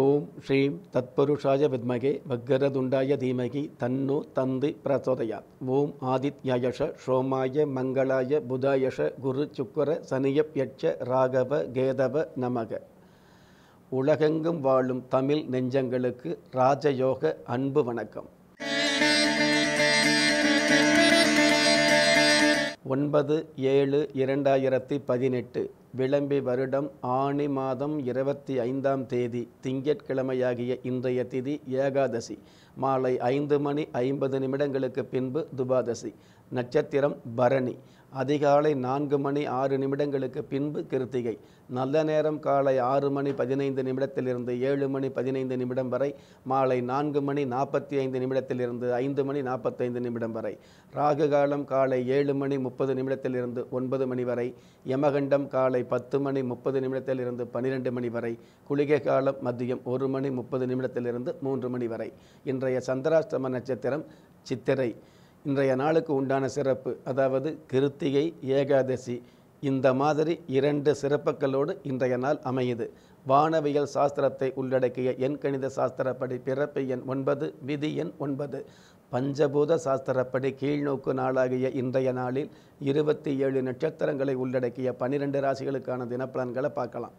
ஓம் ஸ்ரீம் தத்பருஷாய வித்மகே வக்கரதுண்டாய தீமகி தன்னு தந்தி பிரச்சோதயாத் ஓம் ஆதித்யாயஷ ஷோமாய மங்களாய புதாயஷ குரு சுக்கர சனியப்யட்ச ராகவ கேதவ நமக உலகெங்கும் வாழும் தமிழ் நெஞ்சங்களுக்கு ராஜயோக அன்பு வணக்கம் ஒன்பது ஏழு இரண்டாயிரத்தி பதினெட்டு விளம்பி வருடம் ஆணி மாதம் இருபத்தி ஐந்தாம் தேதி திங்கட்கிழமையாகிய இன்றைய திதி ஏகாதசி மாலை ஐந்து மணி ஐம்பது நிமிடங்களுக்கு பின்பு துபாதசி நட்சத்திரம் பரணி அதிகாலை நான்கு மணி ஆறு நிமிடங்களுக்கு பின்பு கிருத்திகை நல்ல நேரம் காலை ஆறு மணி பதினைந்து நிமிடத்திலிருந்து ஏழு மணி பதினைந்து நிமிடம் வரை மாலை நான்கு மணி நாற்பத்தி ஐந்து நிமிடத்திலிருந்து ஐந்து மணி நாற்பத்தைந்து நிமிடம் வரை ராகு காலம் காலை ஏழு மணி முப்பது நிமிடத்திலிருந்து ஒன்பது மணி வரை யமகண்டம் காலை பத்து மணி முப்பது நிமிடத்திலிருந்து பன்னிரெண்டு மணி வரை குளிகை காலம் மதியம் ஒரு மணி முப்பது நிமிடத்திலிருந்து மூன்று மணி வரை இன்றைய சந்திராஷ்டம நட்சத்திரம் சித்திரை இன்றைய நாளுக்கு உண்டான சிறப்பு அதாவது கிருத்திகை ஏகாதசி இந்த மாதிரி இரண்டு சிறப்புகளோடு இன்றைய நாள் அமையுது வானவியல் சாஸ்திரத்தை உள்ளடக்கிய கணித சாஸ்திரப்படி பிறப்பு எண் ஒன்பது விதி எண் ஒன்பது பஞ்சபூத சாஸ்திரப்படி கீழ்நோக்கு நாளாகிய இன்றைய நாளில் இருபத்தி ஏழு நட்சத்திரங்களை உள்ளடக்கிய பனிரெண்டு ராசிகளுக்கான தினப்பலன்களை பார்க்கலாம்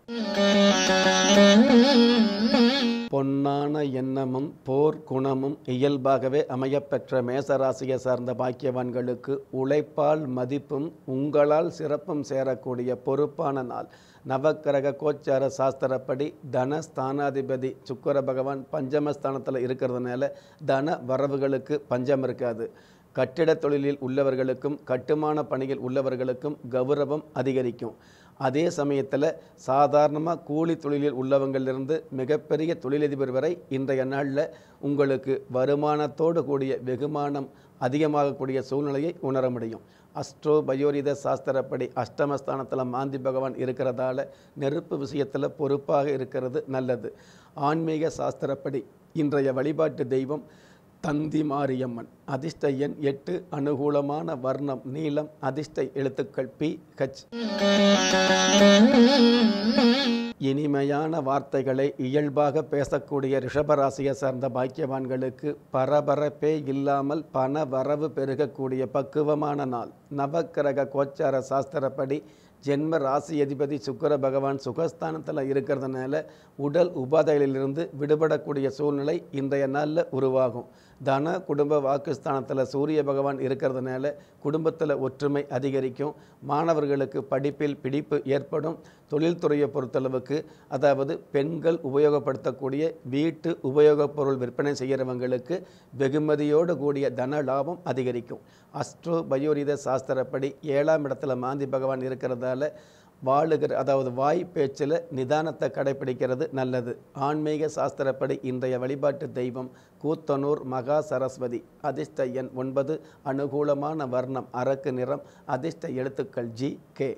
பொன்னான எண்ணமும் போர் குணமும் இயல்பாகவே அமையப்பெற்ற மேசராசியை சார்ந்த பாக்கியவான்களுக்கு உழைப்பால் மதிப்பும் உங்களால் சிறப்பும் சேரக்கூடிய பொறுப்பான நாள் நவக்கிரக கோச்சார சாஸ்திரப்படி தன ஸ்தானாதிபதி சுக்கர பகவான் பஞ்சமஸ்தானத்தில் இருக்கிறதுனால தன வரவுகளுக்கு பஞ்சம் இருக்காது கட்டிட தொழிலில் உள்ளவர்களுக்கும் கட்டுமான பணியில் உள்ளவர்களுக்கும் கௌரவம் அதிகரிக்கும் அதே சமயத்தில் சாதாரணமாக கூலி தொழிலில் உள்ளவங்களிலிருந்து மிகப்பெரிய தொழிலதிபர் வரை இன்றைய நாளில் உங்களுக்கு வருமானத்தோடு கூடிய வெகுமானம் அதிகமாகக்கூடிய சூழ்நிலையை உணர முடியும் அஸ்ட்ரோ பயோரித சாஸ்திரப்படி அஷ்டமஸ்தானத்தில் மாந்தி பகவான் இருக்கிறதால நெருப்பு விஷயத்தில் பொறுப்பாக இருக்கிறது நல்லது ஆன்மீக சாஸ்திரப்படி இன்றைய வழிபாட்டு தெய்வம் தந்தி மாரியம்மன் அதிர்ஷ்ட எண் எட்டு அனுகூலமான வர்ணம் நீளம் அதிர்ஷ்ட எழுத்துக்கள் பி ஹச் இனிமையான வார்த்தைகளை இயல்பாக பேசக்கூடிய ரிஷபராசியை சார்ந்த பாக்கியவான்களுக்கு பரபரப்பே இல்லாமல் பண வரவு பெருகக்கூடிய பக்குவமான நாள் நவக்கிரக கோச்சார சாஸ்திரப்படி ஜென்ம ராசி அதிபதி சுக்கர பகவான் சுகஸ்தானத்தில் இருக்கிறதுனால உடல் உபாதைகளிலிருந்து விடுபடக்கூடிய சூழ்நிலை இன்றைய நாளில் உருவாகும் தன குடும்ப வாக்குஸ்தானத்தில் சூரிய பகவான் இருக்கிறதுனால குடும்பத்தில் ஒற்றுமை அதிகரிக்கும் மாணவர்களுக்கு படிப்பில் பிடிப்பு ஏற்படும் தொழில்துறையை பொறுத்தளவுக்கு அதாவது பெண்கள் உபயோகப்படுத்தக்கூடிய வீட்டு உபயோகப் பொருள் விற்பனை செய்கிறவங்களுக்கு வெகுமதியோடு கூடிய தன லாபம் அதிகரிக்கும் அஸ்ட்ரோ பயோரித சாஸ்திரப்படி ஏழாம் இடத்துல மாந்தி பகவான் இருக்கிறதா அதனால் வாழுகிற அதாவது வாய் பேச்சில் நிதானத்தை கடைபிடிக்கிறது நல்லது ஆன்மீக சாஸ்திரப்படி இன்றைய வழிபாட்டு தெய்வம் கூத்தனூர் மகா சரஸ்வதி அதிர்ஷ்ட எண் ஒன்பது அனுகூலமான வர்ணம் அரக்கு நிறம் அதிர்ஷ்ட எழுத்துக்கள் ஜி கே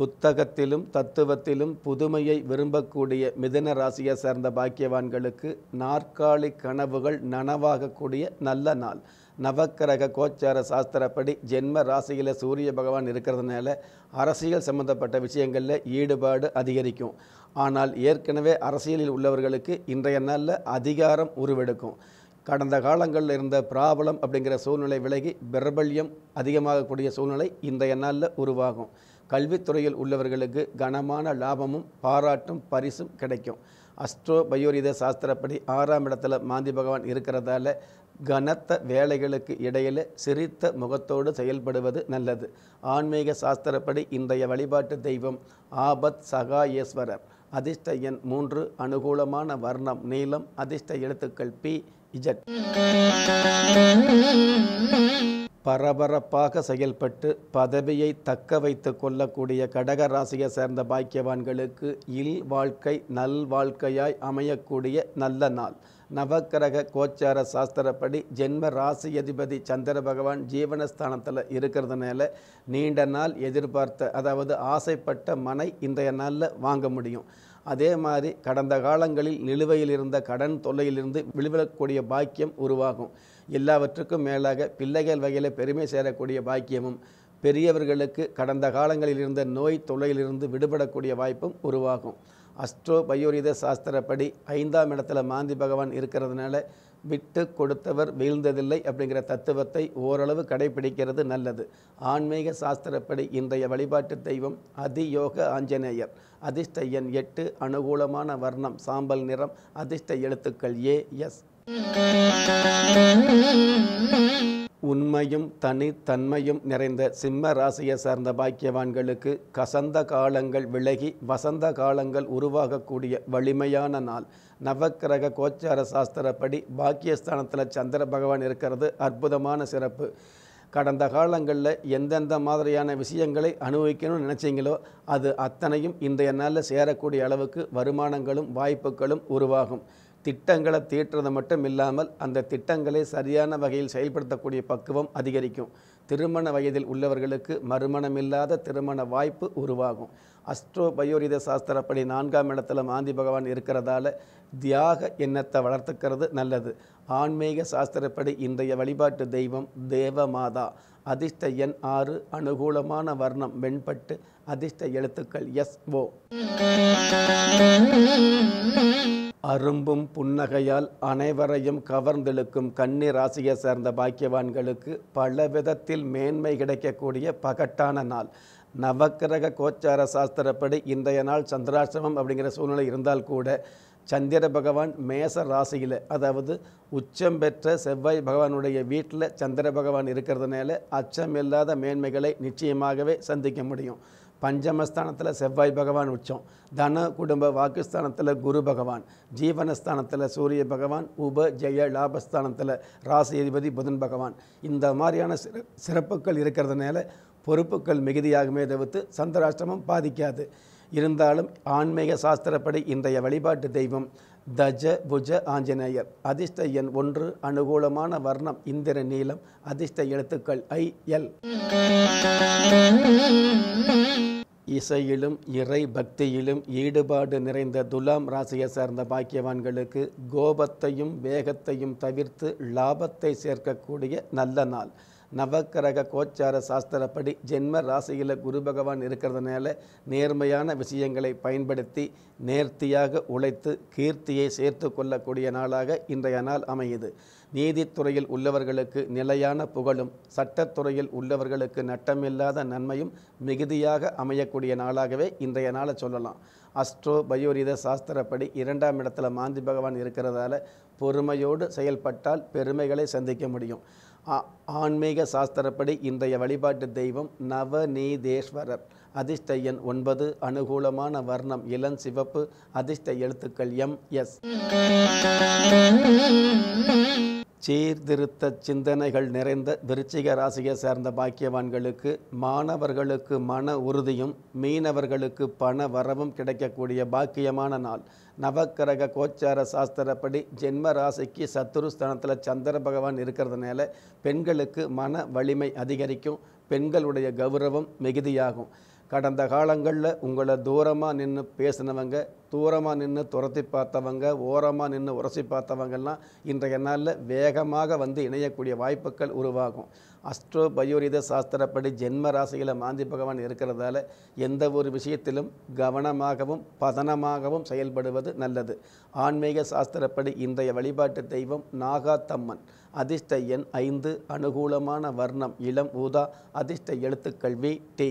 புத்தகத்திலும் தத்துவத்திலும் புதுமையை விரும்பக்கூடிய மிதன ராசியை சேர்ந்த பாக்கியவான்களுக்கு நாற்காலி கனவுகள் நனவாகக்கூடிய நல்ல நாள் நவக்கிரக கோச்சார சாஸ்திரப்படி ஜென்ம ராசியில் சூரிய பகவான் இருக்கிறதுனால அரசியல் சம்பந்தப்பட்ட விஷயங்களில் ஈடுபாடு அதிகரிக்கும் ஆனால் ஏற்கனவே அரசியலில் உள்ளவர்களுக்கு இன்றைய நாளில் அதிகாரம் உருவெடுக்கும் கடந்த காலங்களில் இருந்த பிராபலம் அப்படிங்கிற சூழ்நிலை விலகி பிரபல்யம் அதிகமாகக்கூடிய சூழ்நிலை இன்றைய நாளில் உருவாகும் கல்வித்துறையில் உள்ளவர்களுக்கு கனமான லாபமும் பாராட்டும் பரிசும் கிடைக்கும் அஸ்ட்ரோ பயோரித சாஸ்திரப்படி ஆறாம் இடத்துல மாந்தி பகவான் இருக்கிறதால கனத்த வேலைகளுக்கு இடையில் சிரித்த முகத்தோடு செயல்படுவது நல்லது ஆன்மீக சாஸ்திரப்படி இன்றைய வழிபாட்டு தெய்வம் ஆபத் சகாயேஸ்வரர் அதிர்ஷ்ட எண் மூன்று அனுகூலமான வர்ணம் நீளம் அதிர்ஷ்ட எழுத்துக்கள் பி இஜட் பரபரப்பாக செயல்பட்டு பதவியை தக்க வைத்து கொள்ளக்கூடிய கடக ராசியை சேர்ந்த பாக்கியவான்களுக்கு இல் வாழ்க்கை நல் வாழ்க்கையாய் அமையக்கூடிய நல்ல நாள் நவக்கிரக கோச்சார சாஸ்திரப்படி ஜென்ம ராசி அதிபதி சந்திர பகவான் ஜீவனஸ்தானத்தில் இருக்கிறதுனால நீண்ட நாள் எதிர்பார்த்த அதாவது ஆசைப்பட்ட மனை இன்றைய நாளில் வாங்க முடியும் அதே மாதிரி கடந்த காலங்களில் நிலுவையில் இருந்த கடன் தொல்லையிலிருந்து விழுவிடக்கூடிய பாக்கியம் உருவாகும் எல்லாவற்றுக்கும் மேலாக பிள்ளைகள் வகையில் பெருமை சேரக்கூடிய பாக்கியமும் பெரியவர்களுக்கு கடந்த காலங்களில் இருந்த நோய் தொலையிலிருந்து விடுபடக்கூடிய வாய்ப்பும் உருவாகும் அஸ்ட்ரோ பயோரித சாஸ்திரப்படி ஐந்தாம் இடத்துல மாந்தி பகவான் இருக்கிறதுனால விட்டு கொடுத்தவர் வீழ்ந்ததில்லை அப்படிங்கிற தத்துவத்தை ஓரளவு கடைபிடிக்கிறது நல்லது ஆன்மீக சாஸ்திரப்படி இன்றைய வழிபாட்டு தெய்வம் அதியோக ஆஞ்சநேயர் அதிர்ஷ்ட எண் எட்டு அனுகூலமான வர்ணம் சாம்பல் நிறம் அதிர்ஷ்ட எழுத்துக்கள் ஏ எஸ் உண்மையும் தனி தன்மையும் நிறைந்த சிம்ம ராசியை சார்ந்த பாக்கியவான்களுக்கு கசந்த காலங்கள் விலகி வசந்த காலங்கள் உருவாகக்கூடிய வலிமையான நாள் நவக்கிரக கோச்சார சாஸ்திரப்படி பாக்கியஸ்தானத்தில் சந்திர பகவான் இருக்கிறது அற்புதமான சிறப்பு கடந்த காலங்களில் எந்தெந்த மாதிரியான விஷயங்களை அனுபவிக்கணும்னு நினச்சிங்களோ அது அத்தனையும் இன்றைய நாளில் சேரக்கூடிய அளவுக்கு வருமானங்களும் வாய்ப்புகளும் உருவாகும் திட்டங்களை தீட்டுறது மட்டும் இல்லாமல் அந்த திட்டங்களை சரியான வகையில் செயல்படுத்தக்கூடிய பக்குவம் அதிகரிக்கும் திருமண வயதில் உள்ளவர்களுக்கு மறுமணமில்லாத திருமண வாய்ப்பு உருவாகும் அஸ்ட்ரோ பயோரித சாஸ்திரப்படி நான்காம் இடத்துல மாந்தி பகவான் இருக்கிறதால தியாக எண்ணத்தை வளர்த்துக்கிறது நல்லது ஆன்மீக சாஸ்திரப்படி இன்றைய வழிபாட்டு தெய்வம் தேவமாதா அதிர்ஷ்ட எண் ஆறு அனுகூலமான வர்ணம் வெண்பட்டு அதிர்ஷ்ட எழுத்துக்கள் எஸ் ஓ அரும்பும் புன்னகையால் அனைவரையும் கவர்ந்தெழுக்கும் கன்னி ராசியை சேர்ந்த பாக்கியவான்களுக்கு பல விதத்தில் மேன்மை கிடைக்கக்கூடிய பகட்டான நாள் நவக்கிரக கோச்சார சாஸ்திரப்படி இன்றைய நாள் சந்திராசிரமம் அப்படிங்கிற சூழ்நிலை இருந்தால் கூட சந்திர பகவான் மேச ராசியில் அதாவது உச்சம் பெற்ற செவ்வாய் பகவானுடைய வீட்டில் சந்திர பகவான் இருக்கிறதுனால அச்சமில்லாத மேன்மைகளை நிச்சயமாகவே சந்திக்க முடியும் பஞ்சமஸ்தானத்தில் செவ்வாய் பகவான் உச்சம் தன குடும்ப வாக்குஸ்தானத்தில் குரு பகவான் ஜீவனஸ்தானத்தில் சூரிய பகவான் உப ஜெய லாபஸ்தானத்தில் ராசி அதிபதி புதன் பகவான் இந்த மாதிரியான சிறப்புகள் இருக்கிறதுனால பொறுப்புகள் மிகுதியாகுமே தவிர்த்து சந்திராஷ்டிரமும் பாதிக்காது இருந்தாலும் ஆன்மீக சாஸ்திரப்படி இன்றைய வழிபாட்டு தெய்வம் தஜ புஜ ஆஞ்சநேயர் அதிர்ஷ்ட எண் ஒன்று அனுகூலமான வர்ணம் இந்திர நீளம் அதிர்ஷ்ட எழுத்துக்கள் ஐ எல் இசையிலும் இறை பக்தியிலும் ஈடுபாடு நிறைந்த துலாம் ராசியை சார்ந்த பாக்கியவான்களுக்கு கோபத்தையும் வேகத்தையும் தவிர்த்து லாபத்தை சேர்க்கக்கூடிய நல்ல நாள் நவக்கிரக கோச்சார சாஸ்திரப்படி ஜென்ம ராசியில் குரு பகவான் இருக்கிறதுனால நேர்மையான விஷயங்களை பயன்படுத்தி நேர்த்தியாக உழைத்து கீர்த்தியை சேர்த்து கொள்ளக்கூடிய நாளாக இன்றைய நாள் அமையுது நீதித்துறையில் உள்ளவர்களுக்கு நிலையான புகழும் சட்டத்துறையில் உள்ளவர்களுக்கு நட்டமில்லாத நன்மையும் மிகுதியாக அமையக்கூடிய நாளாகவே இன்றைய நாளை சொல்லலாம் அஸ்ட்ரோ பயோரித சாஸ்திரப்படி இரண்டாம் இடத்துல மாந்தி பகவான் இருக்கிறதால பொறுமையோடு செயல்பட்டால் பெருமைகளை சந்திக்க முடியும் ஆன்மீக சாஸ்திரப்படி இன்றைய வழிபாட்டு தெய்வம் நவநீதேஸ்வரர் அதிர்ஷ்ட எண் ஒன்பது அனுகூலமான வர்ணம் இளன் சிவப்பு அதிர்ஷ்ட எழுத்துக்கள் எம் எஸ் சீர்திருத்த சிந்தனைகள் நிறைந்த விருச்சிக ராசியை சேர்ந்த பாக்கியவான்களுக்கு மாணவர்களுக்கு மன உறுதியும் மீனவர்களுக்கு பண வரவும் கிடைக்கக்கூடிய பாக்கியமான நாள் நவக்கிரக கோச்சார சாஸ்திரப்படி ஜென்ம ராசிக்கு சத்துருஸ்தானத்தில் சந்திர பகவான் இருக்கிறதுனால பெண்களுக்கு மன வலிமை அதிகரிக்கும் பெண்களுடைய கௌரவம் மிகுதியாகும் கடந்த காலங்களில் உங்களை தூரமாக நின்று பேசினவங்க தூரமாக நின்று துரத்தி பார்த்தவங்க ஓரமாக நின்று உரசி பார்த்தவங்கள்லாம் இன்றைய நாளில் வேகமாக வந்து இணையக்கூடிய வாய்ப்புகள் உருவாகும் அஸ்ட்ரோ பயோரித சாஸ்திரப்படி ஜென்ம ராசியில் மாந்தி பகவான் இருக்கிறதால எந்த ஒரு விஷயத்திலும் கவனமாகவும் பதனமாகவும் செயல்படுவது நல்லது ஆன்மீக சாஸ்திரப்படி இன்றைய வழிபாட்டு தெய்வம் நாகாத்தம்மன் அதிர்ஷ்ட எண் ஐந்து அனுகூலமான வர்ணம் இளம் ஊதா அதிர்ஷ்ட எழுத்துக்கல்வி டி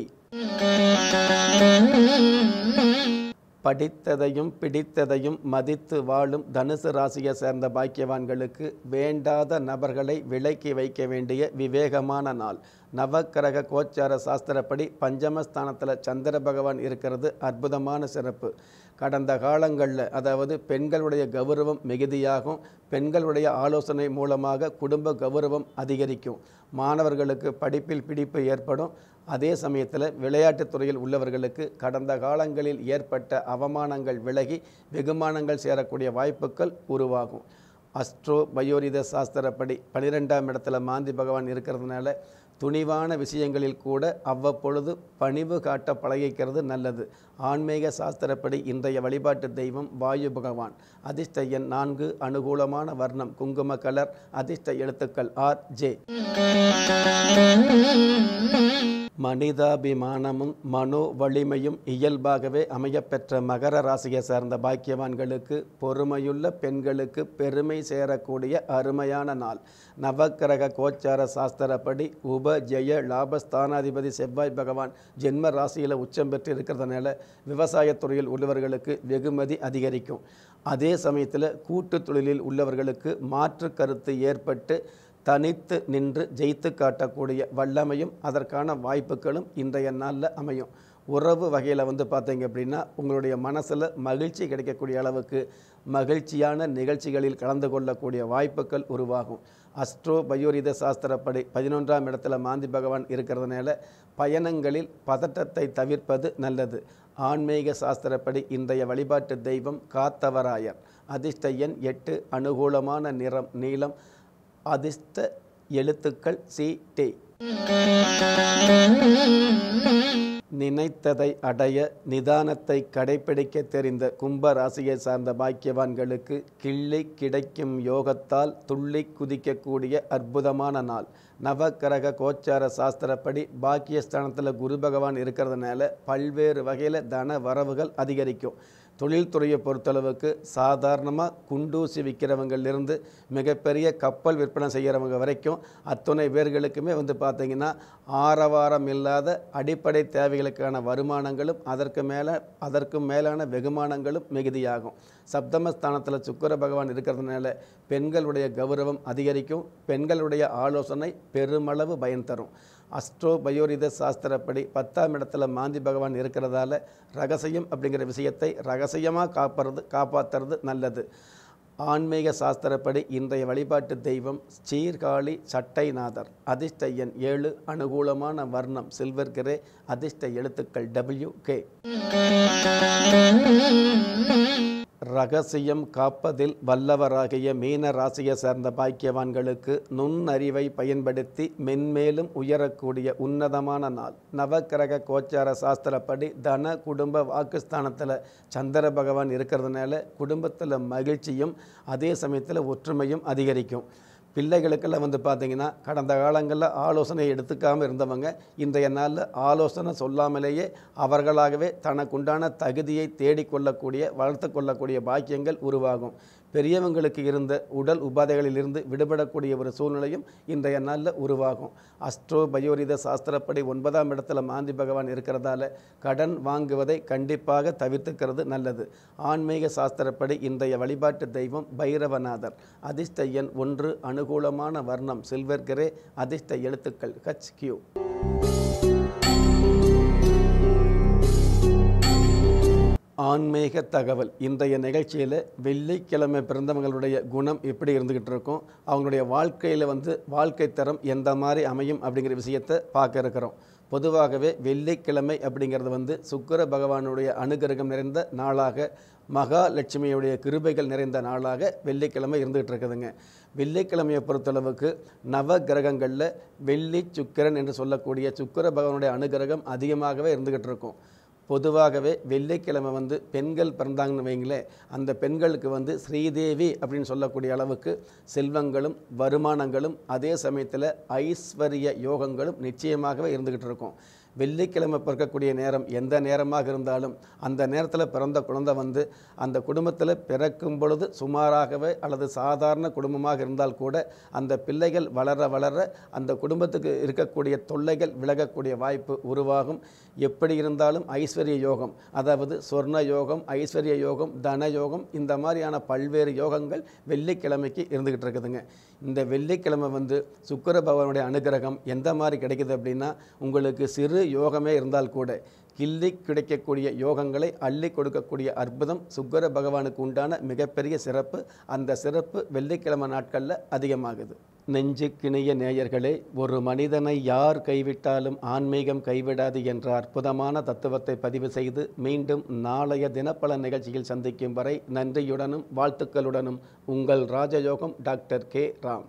படித்ததையும் பிடித்ததையும் மதித்து வாழும் தனுசு ராசியை சேர்ந்த பாக்கியவான்களுக்கு வேண்டாத நபர்களை விலக்கி வைக்க வேண்டிய விவேகமான நாள் நவக்கிரக கோச்சார சாஸ்திரப்படி பஞ்சமஸ்தானத்தில் சந்திர பகவான் இருக்கிறது அற்புதமான சிறப்பு கடந்த காலங்களில் அதாவது பெண்களுடைய கௌரவம் மிகுதியாகும் பெண்களுடைய ஆலோசனை மூலமாக குடும்ப கௌரவம் அதிகரிக்கும் மாணவர்களுக்கு படிப்பில் பிடிப்பு ஏற்படும் அதே சமயத்தில் விளையாட்டுத் துறையில் உள்ளவர்களுக்கு கடந்த காலங்களில் ஏற்பட்ட அவமானங்கள் விலகி வெகுமானங்கள் சேரக்கூடிய வாய்ப்புகள் உருவாகும் அஸ்ட்ரோ பயோரித சாஸ்திரப்படி பனிரெண்டாம் இடத்துல மாந்தி பகவான் இருக்கிறதுனால துணிவான விஷயங்களில் கூட அவ்வப்பொழுது பணிவு காட்ட பழகிக்கிறது நல்லது ஆன்மீக சாஸ்திரப்படி இன்றைய வழிபாட்டு தெய்வம் வாயு பகவான் அதிர்ஷ்ட எண் நான்கு அனுகூலமான வர்ணம் குங்கும கலர் அதிர்ஷ்ட எழுத்துக்கள் ஆர் ஜே மனிதாபிமானமும் மனோ வலிமையும் இயல்பாகவே அமையப்பெற்ற மகர ராசியை சேர்ந்த பாக்கியவான்களுக்கு பொறுமையுள்ள பெண்களுக்கு பெருமை சேரக்கூடிய அருமையான நாள் நவக்கிரக கோச்சார சாஸ்திரப்படி உப ஜெய லாபஸ்தானாதிபதி செவ்வாய் பகவான் ஜென்ம ராசியில் உச்சம் பெற்று இருக்கிறதுனால விவசாயத்துறையில் உள்ளவர்களுக்கு வெகுமதி அதிகரிக்கும் அதே சமயத்தில் கூட்டு தொழிலில் உள்ளவர்களுக்கு மாற்று கருத்து ஏற்பட்டு தனித்து நின்று ஜெயித்து காட்டக்கூடிய வல்லமையும் அதற்கான வாய்ப்புகளும் இன்றைய நாளில் அமையும் உறவு வகையில் வந்து பார்த்தீங்க அப்படின்னா உங்களுடைய மனசில் மகிழ்ச்சி கிடைக்கக்கூடிய அளவுக்கு மகிழ்ச்சியான நிகழ்ச்சிகளில் கலந்து கொள்ளக்கூடிய வாய்ப்புகள் உருவாகும் அஸ்ட்ரோ பயோரித சாஸ்திரப்படி பதினொன்றாம் இடத்துல மாந்தி பகவான் இருக்கிறதுனால பயணங்களில் பதட்டத்தை தவிர்ப்பது நல்லது ஆன்மீக சாஸ்திரப்படி இன்றைய வழிபாட்டு தெய்வம் காத்தவராயர் அதிர்ஷ்ட எண் எட்டு அனுகூலமான நிறம் நீளம் அதிர்ஷ்ட எழுத்துக்கள் சி டி நினைத்ததை அடைய நிதானத்தை கடைபிடிக்க தெரிந்த கும்ப ராசியை சார்ந்த பாக்கியவான்களுக்கு கிள்ளி கிடைக்கும் யோகத்தால் துள்ளி குதிக்கக்கூடிய அற்புதமான நாள் நவக்கிரக கோச்சார சாஸ்திரப்படி பாக்கியஸ்தானத்தில் குரு பகவான் இருக்கிறதுனால பல்வேறு வகையில் தன வரவுகள் அதிகரிக்கும் தொழில்துறையை பொறுத்தளவுக்கு சாதாரணமாக குண்டூசி விற்கிறவங்கள்லேருந்து மிகப்பெரிய கப்பல் விற்பனை செய்கிறவங்க வரைக்கும் அத்துணை பேர்களுக்குமே வந்து பார்த்திங்கன்னா ஆரவாரம் இல்லாத அடிப்படை தேவைகளுக்கான வருமானங்களும் அதற்கு மேலே அதற்கும் மேலான வெகுமானங்களும் மிகுதியாகும் சப்தமஸ்தானத்தில் சுக்கர பகவான் இருக்கிறதுனால பெண்களுடைய கௌரவம் அதிகரிக்கும் பெண்களுடைய ஆலோசனை பெருமளவு பயன் தரும் அஸ்ட்ரோ பயோரித சாஸ்திரப்படி பத்தாம் இடத்துல மாந்தி பகவான் இருக்கிறதால ரகசியம் அப்படிங்கிற விஷயத்தை ரகசியமாக காப்பறது காப்பாற்றுறது நல்லது ஆன்மீக சாஸ்திரப்படி இன்றைய வழிபாட்டு தெய்வம் சீர்காழி சட்டைநாதர் அதிர்ஷ்ட எண் ஏழு அனுகூலமான வர்ணம் சில்வர் கிரே அதிர்ஷ்ட எழுத்துக்கள் டபிள்யூ கே ரகசியம் காப்பதில் வல்லவராகிய மீன ராசியை சேர்ந்த பாக்கியவான்களுக்கு நுண்ணறிவை பயன்படுத்தி மென்மேலும் உயரக்கூடிய உன்னதமான நாள் நவக்கிரக கோச்சார சாஸ்திரப்படி தன குடும்ப வாக்குஸ்தானத்தில் சந்திர பகவான் இருக்கிறதுனால குடும்பத்தில் மகிழ்ச்சியும் அதே சமயத்தில் ஒற்றுமையும் அதிகரிக்கும் பிள்ளைகளுக்கெல்லாம் வந்து பார்த்திங்கன்னா கடந்த காலங்களில் ஆலோசனை எடுத்துக்காமல் இருந்தவங்க இன்றைய நாளில் ஆலோசனை சொல்லாமலேயே அவர்களாகவே தனக்குண்டான தகுதியை தேடிக்கொள்ளக்கூடிய வளர்த்து கொள்ளக்கூடிய பாக்கியங்கள் உருவாகும் பெரியவங்களுக்கு இருந்த உடல் உபாதைகளிலிருந்து விடுபடக்கூடிய ஒரு சூழ்நிலையும் இன்றைய நாளில் உருவாகும் அஸ்ட்ரோ பயோரித சாஸ்திரப்படி ஒன்பதாம் இடத்துல மாந்தி பகவான் இருக்கிறதால கடன் வாங்குவதை கண்டிப்பாக தவிர்த்துக்கிறது நல்லது ஆன்மீக சாஸ்திரப்படி இன்றைய வழிபாட்டு தெய்வம் பைரவநாதர் அதிர்ஷ்ட ஒன்று அணு அனுகூலமான வர்ணம் சில்வர் கிரே அதிர்ஷ்ட எழுத்துக்கள் ஹச் கியூ ஆன்மீக தகவல் இன்றைய நிகழ்ச்சியில் வெள்ளிக்கிழமை பிறந்தவங்களுடைய குணம் எப்படி இருந்துக்கிட்டு இருக்கும் அவங்களுடைய வாழ்க்கையில் வந்து வாழ்க்கை தரம் எந்த மாதிரி அமையும் அப்படிங்கிற விஷயத்தை பார்க்க இருக்கிறோம் பொதுவாகவே வெள்ளிக்கிழமை அப்படிங்கிறது வந்து சுக்கர பகவானுடைய அனுகிரகம் நிறைந்த நாளாக மகாலட்சுமியுடைய கிருபைகள் நிறைந்த நாளாக வெள்ளிக்கிழமை இருந்துகிட்டு இருக்குதுங்க வெள்ளிக்கிழமையை பொறுத்தளவுக்கு நவ கிரகங்களில் வெள்ளி சுக்கிரன் என்று சொல்லக்கூடிய சுக்கர பகவானுடைய அனுகிரகம் அதிகமாகவே இருந்துக்கிட்டு இருக்கும் பொதுவாகவே வெள்ளிக்கிழமை வந்து பெண்கள் பிறந்தாங்கன்னு வைங்களேன் அந்த பெண்களுக்கு வந்து ஸ்ரீதேவி அப்படின்னு சொல்லக்கூடிய அளவுக்கு செல்வங்களும் வருமானங்களும் அதே சமயத்தில் ஐஸ்வர்ய யோகங்களும் நிச்சயமாகவே இருந்துக்கிட்டு இருக்கும் வெள்ளிக்கிழமை பிறக்கக்கூடிய நேரம் எந்த நேரமாக இருந்தாலும் அந்த நேரத்தில் பிறந்த குழந்தை வந்து அந்த குடும்பத்தில் பிறக்கும் பொழுது சுமாராகவே அல்லது சாதாரண குடும்பமாக இருந்தால் கூட அந்த பிள்ளைகள் வளர வளர அந்த குடும்பத்துக்கு இருக்கக்கூடிய தொல்லைகள் விலகக்கூடிய வாய்ப்பு உருவாகும் எப்படி இருந்தாலும் ஐஸ்வர்ய யோகம் அதாவது சொர்ண யோகம் ஐஸ்வர்ய யோகம் தன யோகம் இந்த மாதிரியான பல்வேறு யோகங்கள் வெள்ளிக்கிழமைக்கு இருந்துக்கிட்டு இருக்குதுங்க இந்த வெள்ளிக்கிழமை வந்து சுக்கர பகவானுடைய அனுகிரகம் எந்த மாதிரி கிடைக்குது அப்படின்னா உங்களுக்கு சிறு யோகமே இருந்தால் கூட கிள்ளி கிடைக்கக்கூடிய யோகங்களை அள்ளி கொடுக்கக்கூடிய அற்புதம் சுக்கர பகவானுக்கு உண்டான மிகப்பெரிய சிறப்பு அந்த சிறப்பு வெள்ளிக்கிழமை நாட்களில் அதிகமாகுது நெஞ்சு கிணிய நேயர்களே ஒரு மனிதனை யார் கைவிட்டாலும் ஆன்மீகம் கைவிடாது என்ற அற்புதமான தத்துவத்தை பதிவு செய்து மீண்டும் நாளைய தினப்பல நிகழ்ச்சியில் சந்திக்கும் வரை நன்றியுடனும் வாழ்த்துக்களுடனும் உங்கள் ராஜயோகம் டாக்டர் கே ராம்